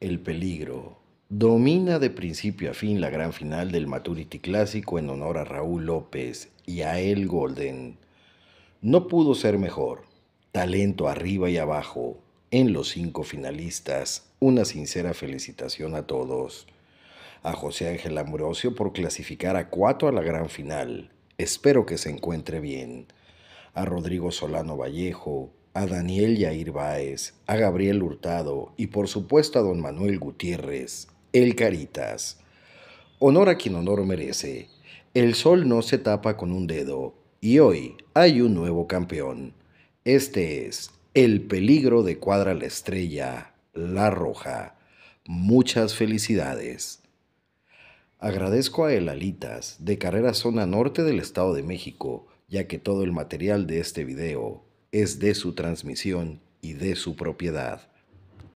el peligro. Domina de principio a fin la gran final del Maturity Clásico en honor a Raúl López y a El Golden. No pudo ser mejor. Talento arriba y abajo. En los cinco finalistas, una sincera felicitación a todos. A José Ángel Ambrosio por clasificar a cuatro a la gran final. Espero que se encuentre bien. A Rodrigo Solano Vallejo, a Daniel Yair Báez, a Gabriel Hurtado y por supuesto a don Manuel Gutiérrez, el Caritas. Honor a quien honor merece. El sol no se tapa con un dedo y hoy hay un nuevo campeón. Este es El peligro de cuadra la estrella, La Roja. Muchas felicidades. Agradezco a El Alitas de Carrera Zona Norte del Estado de México, ya que todo el material de este video es de su transmisión y de su propiedad.